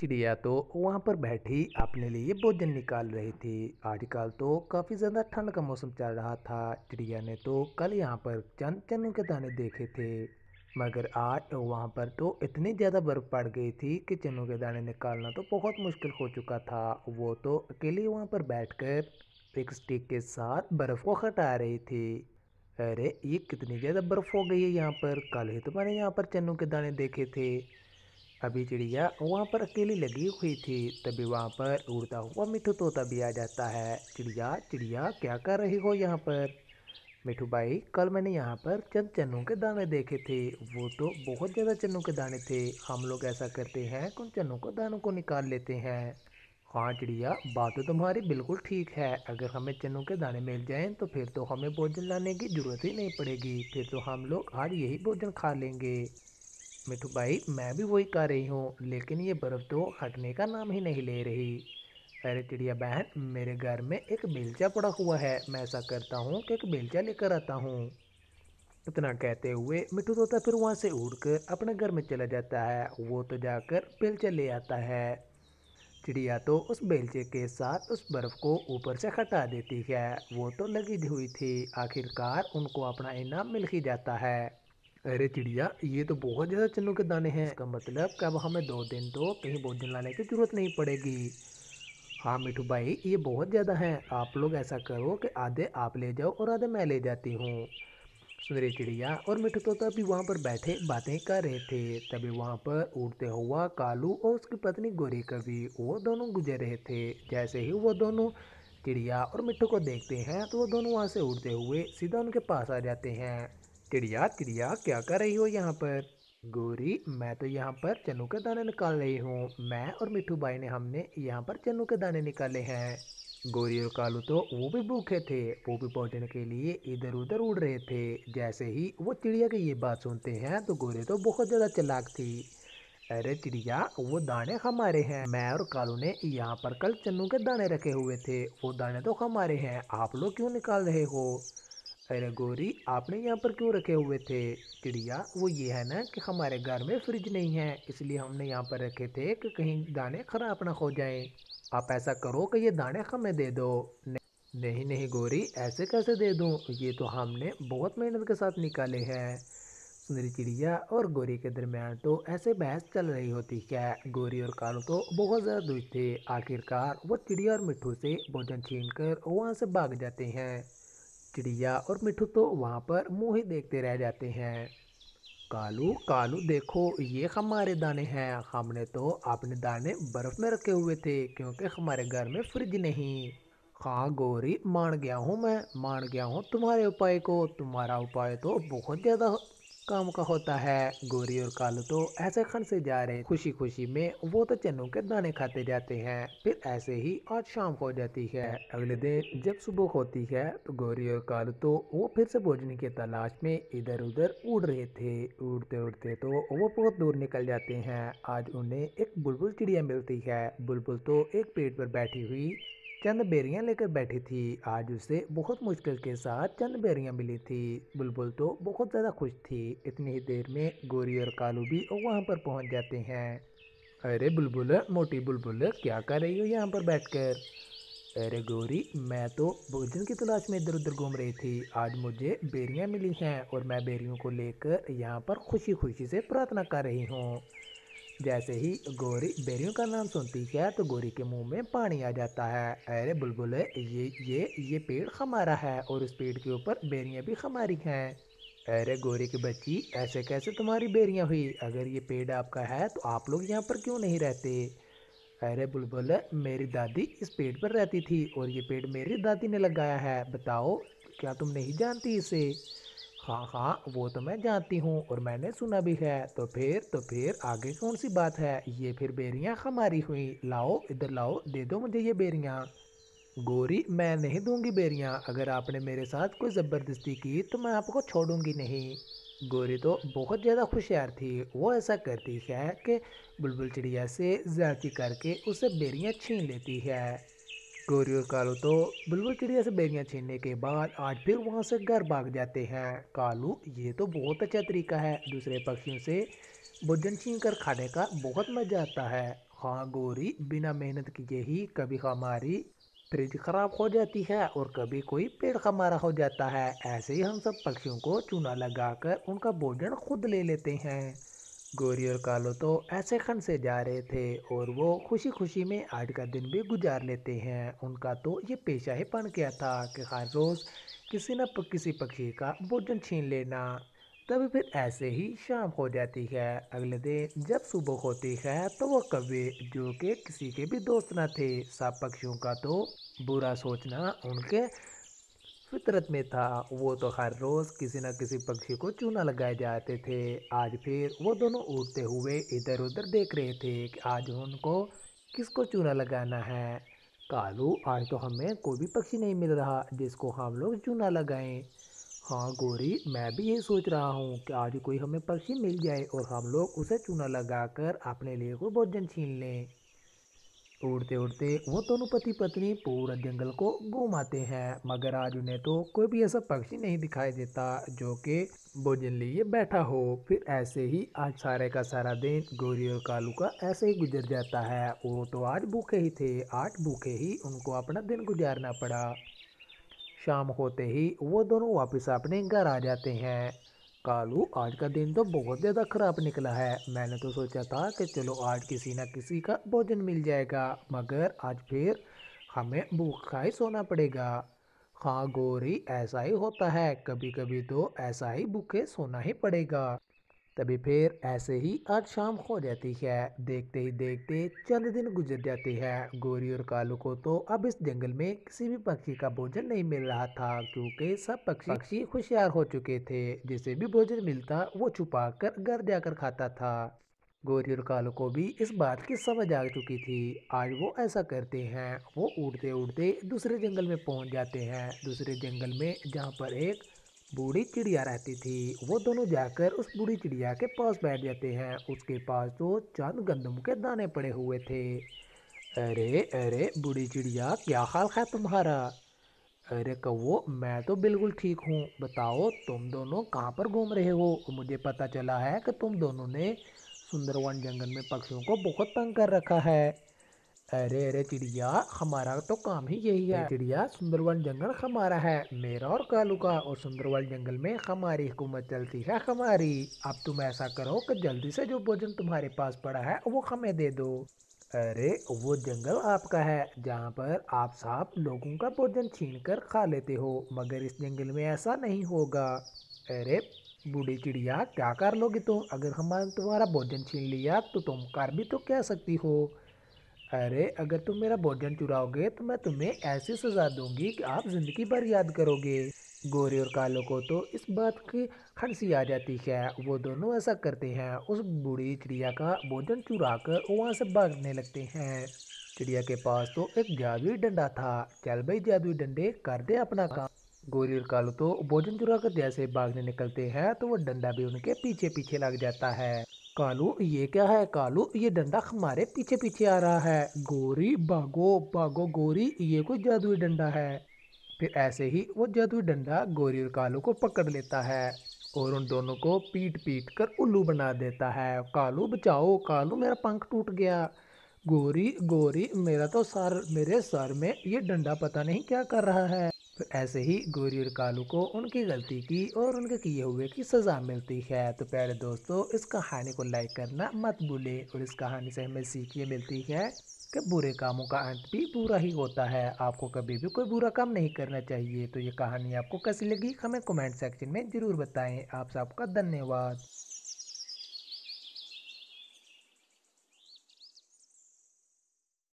चिड़िया तो वहाँ पर बैठी अपने लिए भोजन निकाल रही थी आजकल तो काफ़ी ज़्यादा ठंड का मौसम चल रहा था चिड़िया ने तो कल यहाँ पर चंद चने के दाने देखे थे मगर आज वहाँ पर तो इतनी ज़्यादा बर्फ़ पड़ गई थी कि चनों के दाने निकालना तो बहुत मुश्किल हो चुका था वो तो अकेले वहाँ पर बैठकर एक स्टिक के साथ बर्फ़ को हटा रही थी अरे ये कितनी ज़्यादा बर्फ़ हो गई है यहाँ पर कल ही तो मैंने यहाँ पर चनों के दाने देखे थे अभी चिड़िया वहाँ पर अकेली लगी हुई थी तभी वहाँ पर उड़ता हुआ मिठू तोता भी आ जाता है चिड़िया चिड़िया क्या कर रही हो यहाँ पर मिठू भाई कल मैंने यहाँ पर चंद चन्नू के दाने देखे थे वो तो बहुत ज़्यादा चन्नू के दाने थे हम लोग ऐसा करते हैं कि उन चन्नू को दानों को निकाल लेते हैं हाँ चिड़िया बात तो तुम्हारी बिल्कुल ठीक है अगर हमें चन्नों के दाने मिल जाएं तो फिर तो हमें भोजन लाने की ज़रूरत ही नहीं पड़ेगी फिर तो हम लोग आज यही भोजन खा लेंगे मिठू भाई मैं भी वही कह रही हूँ लेकिन ये बर्फ़ तो हटने का नाम ही नहीं ले रही अरे चिड़िया बहन मेरे घर में एक बेलचा पड़ा हुआ है मैं ऐसा करता हूँ कि एक बेलचा लेकर आता हूँ इतना कहते हुए मिठू तोता फिर वहाँ से उड़कर अपने घर में चला जाता है वो तो जाकर बेलचा ले आता है चिड़िया तो उस बेलचे के साथ उस बर्फ़ को ऊपर से हटा देती है वो तो लगी हुई थी आखिरकार उनको अपना इनाम मिल ही जाता है अरे चिड़िया ये तो बहुत ज़्यादा चन्नू के दाने हैं इसका मतलब कब हमें दो दिन तो कहीं भोजन लाने की ज़रूरत नहीं पड़ेगी हाँ मिठू भाई ये बहुत ज़्यादा हैं आप लोग ऐसा करो कि आधे आप ले जाओ और आधे मैं ले जाती हूँ सुनरे चिड़िया और मिठू तोता भी वहाँ पर बैठे बातें कर रहे थे तभी वहाँ पर उड़ते हुआ कालू और उसकी पत्नी गोरी कवि वो दोनों गुजर रहे थे जैसे ही वो दोनों चिड़िया और मिठू को देखते हैं तो वो दोनों वहाँ से उड़ते हुए सीधा उनके पास आ जाते हैं चिड़िया चिड़िया क्या कर रही हो यहाँ पर गोरी मैं तो यहाँ पर चनू के दाने निकाल रही हूँ मैं और मिठू भाई ने हमने यहाँ पर चनू के दाने निकाले हैं गोरी और कालू तो वो भी भूखे थे वो भी पहुँचने के लिए इधर उधर उड़ रहे थे जैसे ही वो चिड़िया की ये बात सुनते हैं तो गोरी तो बहुत ज़्यादा चलाक थी अरे चिड़िया वो दाने हमारे हैं मैं और कालू ने यहाँ पर कल चन्नू के दाने रखे हुए थे वो दाने तो हमारे हैं आप लोग क्यों निकाल रहे हो अरे गोरी आपने यहाँ पर क्यों रखे हुए थे चिड़िया वो ये है ना कि हमारे घर में फ्रिज नहीं है इसलिए हमने यहाँ पर रखे थे कि कहीं दाने खराब ना हो जाएं आप ऐसा करो कि ये दाने हमें दे दो नहीं नहीं गोरी ऐसे कैसे दे दूँ ये तो हमने बहुत मेहनत के साथ निकाले हैं सुंदरी चिड़िया और गोरी के दरमियान तो ऐसे बहस चल रही होती है गोरी और कालू तो बहुत ज़्यादा दुख थे आखिरकार वो चिड़िया और मिट्टू से भोजन छीन कर वहाँ से भाग जाते हैं चिड़िया और मिठू तो वहाँ पर मुँह ही देखते रह जाते हैं कालू कालू देखो ये हमारे दाने हैं हमने तो अपने दाने बर्फ़ में रखे हुए थे क्योंकि हमारे घर में फ्रिज नहीं हाँ गौरी मान गया हूँ मैं मान गया हूँ तुम्हारे उपाय को तुम्हारा उपाय तो बहुत ज़्यादा काम का होता है गोरी और कालू तो ऐसे खन से जा रहे खुशी खुशी में वो तो चनों के दाने खाते जाते हैं फिर ऐसे ही आज शाम हो जाती है अगले दिन जब सुबह होती है तो गोरी और कालू तो वो फिर से भोजन की तलाश में इधर उधर उड़ रहे थे उड़ते उड़ते तो वो बहुत दूर निकल जाते हैं आज उन्हें एक बुलबुल चिड़िया मिलती है बुलबुल तो एक पेड़ पर बैठी हुई चंद बेरियां लेकर बैठी थी आज उसे बहुत मुश्किल के साथ चंद बेरियां मिली थी बुलबुल तो बहुत ज़्यादा खुश थी इतनी ही देर में गोरी और कालू भी वहाँ पर पहुँच जाते हैं अरे बुलबुल मोटी बुलबुल क्या कर रही हो यहाँ पर बैठकर अरे गोरी मैं तो भोजन की तलाश में इधर उधर घूम रही थी आज मुझे बेरियाँ मिली हैं और मैं बेरियों को लेकर यहाँ पर खुशी खुशी से प्रार्थना कर रही हूँ जैसे ही गौरी बेरियों का नाम सुनती है तो गौरी के मुंह में पानी आ जाता है अरे बुलबुल ये ये ये पेड़ हमारा है और इस पेड़ के ऊपर बेरियाँ भी हमारी हैं अरे गोरी की बच्ची ऐसे कैसे तुम्हारी बेरियाँ हुई अगर ये पेड़ आपका है तो आप लोग यहाँ पर क्यों नहीं रहते अरे बुलबुल मेरी दादी इस पेड़ पर रहती थी और ये पेड़ मेरी दादी ने लगाया है बताओ क्या तुम नहीं जानती इसे हाँ हाँ वो तो मैं जानती हूँ और मैंने सुना भी है तो फिर तो फिर आगे कौन सी बात है ये फिर बेरियाँ हमारी हुई लाओ इधर लाओ दे दो मुझे ये बेरियाँ गोरी मैं नहीं दूंगी बेरियाँ अगर आपने मेरे साथ कोई ज़बरदस्ती की तो मैं आपको छोड़ूंगी नहीं गोरी तो बहुत ज़्यादा होशियार थी वो ऐसा करती है कि बुलबुल चिड़िया से ज़्यादा करके उसे बेरियाँ छीन लेती है गोरी और कालू तो बुलबुल चिड़िया से बेलियाँ छीनने के बाद आज फिर वहाँ से घर भाग जाते हैं कालू ये तो बहुत अच्छा तरीका है दूसरे पक्षियों से भोजन छीन कर खाने का बहुत मजा आता है हाँ गोरी बिना मेहनत किए ही कभी हमारी फ्रिज खराब हो जाती है और कभी कोई पेड़ हमारा हो जाता है ऐसे ही हम सब पक्षियों को चूना लगाकर उनका भोजन खुद ले लेते हैं गोरी और कालो तो ऐसे खन से जा रहे थे और वो खुशी खुशी में आज का दिन भी गुजार लेते हैं उनका तो ये पेशा ही बन गया था कि हर रोज़ किसी न किसी पक्षी का भोजन छीन लेना तभी फिर ऐसे ही शाम हो जाती है अगले दिन जब सुबह होती है तो वो कव्वे जो कि किसी के भी दोस्त न थे सब पक्षियों का तो बुरा सोचना उनके फितरत में था वो तो हर रोज़ किसी न किसी पक्षी को चूना लगाए जाते थे आज फिर वो दोनों उड़ते हुए इधर उधर देख रहे थे कि आज उनको किसको चूना लगाना है कालू आज तो हमें कोई भी पक्षी नहीं मिल रहा जिसको हम लोग चूना लगाएं हाँ गोरी मैं भी ये सोच रहा हूँ कि आज कोई हमें पक्षी मिल जाए और हम लोग उसे चूना लगाकर अपने लिए कोई भोजन छीन लें उड़ते उड़ते वो दोनों पति पत्नी पूरा जंगल को घुमाते हैं मगर आज उन्हें तो कोई भी ऐसा पक्षी नहीं दिखाई देता जो कि भोजन लिए बैठा हो फिर ऐसे ही आज सारे का सारा दिन गोरी और कालू का ऐसे ही गुजर जाता है वो तो आज भूखे ही थे आज भूखे ही उनको अपना दिन गुजारना पड़ा शाम होते ही वो दोनों वापस अपने घर आ जाते हैं कालू आज का दिन तो बहुत ज़्यादा ख़राब निकला है मैंने तो सोचा था कि चलो आज किसी ना किसी का भोजन मिल जाएगा मगर आज फिर हमें भूख ही सोना पड़ेगा हाँ गोरी ऐसा ही होता है कभी कभी तो ऐसा ही भूखे सोना ही पड़ेगा तभी फिर ऐसे ही आज शाम हो जाती है देखते ही देखते चंद दिन गुजर जाते हैं गोरी और कालू को तो अब इस जंगल में किसी भी पक्षी का भोजन नहीं मिल रहा था क्योंकि सब पक्षी पक्षी होशियार हो चुके थे जिसे भी भोजन मिलता वो छुपा कर घर जाकर खाता था गोरी और कालू को भी इस बात की समझ आ चुकी थी आज वो ऐसा करते हैं वो उड़ते उड़ते दूसरे जंगल में पहुंच जाते हैं दूसरे जंगल में जहाँ पर एक बूढ़ी चिड़िया रहती थी वो दोनों जाकर उस बूढ़ी चिड़िया के पास बैठ जाते हैं उसके पास तो चंद गंदम के दाने पड़े हुए थे अरे अरे बूढ़ी चिड़िया क्या हाल है तुम्हारा अरे कहो मैं तो बिल्कुल ठीक हूँ बताओ तुम दोनों कहाँ पर घूम रहे हो मुझे पता चला है कि तुम दोनों ने सुंदरवन जंगल में पक्षियों को बहुत तंग कर रखा है अरे अरे चिड़िया हमारा तो काम ही यही है चिड़िया सुंदरवन जंगल हमारा है मेरा और कालू का और सुंदरवन जंगल में हमारी हुकूमत चलती है हमारी अब तुम ऐसा करो कि जल्दी से जो भोजन तुम्हारे पास पड़ा है वो हमें दे दो अरे वो जंगल आपका है जहाँ पर आप साफ लोगों का भोजन छीन कर खा लेते हो मगर इस जंगल में ऐसा नहीं होगा अरे बूढ़ी चिड़िया क्या कर लोगे तुम अगर हमारे तुम्हारा भोजन छीन लिया तो तुम कर भी तो कह सकती हो अरे अगर तुम मेरा भोजन चुराओगे तो मैं तुम्हें ऐसी सजा दूंगी कि आप जिंदगी भर याद करोगे गोरे और कालो को तो इस बात की हंसी आ जाती है वो दोनों ऐसा करते हैं उस बूढ़ी चिड़िया का भोजन चुरा कर वहाँ से भागने लगते हैं चिड़िया के पास तो एक जादुई डंडा था चल भाई जादुई डंडे कर दे अपना काम गोरी और कालू तो भोजन चुरा कर जैसे भागने निकलते हैं तो वो डंडा भी उनके पीछे पीछे लग जाता है कालू ये क्या है कालू ये डंडा हमारे पीछे पीछे आ रहा है गोरी भागो भागो गोरी ये कोई जादुई डंडा है फिर ऐसे ही वो जादुई डंडा गोरी और कालू को पकड़ लेता है और उन दोनों को पीट पीट कर उल्लू बना देता है कालू बचाओ कालू मेरा पंख टूट गया गोरी गोरी मेरा तो सर मेरे सर में ये डंडा पता नहीं क्या कर रहा है तो ऐसे ही गोरी और कालू को उनकी गलती की और उनके किए हुए की सज़ा मिलती है तो प्यारे दोस्तों इस कहानी को लाइक करना मत भूलें और इस कहानी से हमें सीख ये मिलती है कि बुरे कामों का अंत भी बुरा ही होता है आपको कभी भी कोई बुरा काम नहीं करना चाहिए तो ये कहानी आपको कैसी लगी हमें कमेंट सेक्शन में ज़रूर बताएं आप सबका धन्यवाद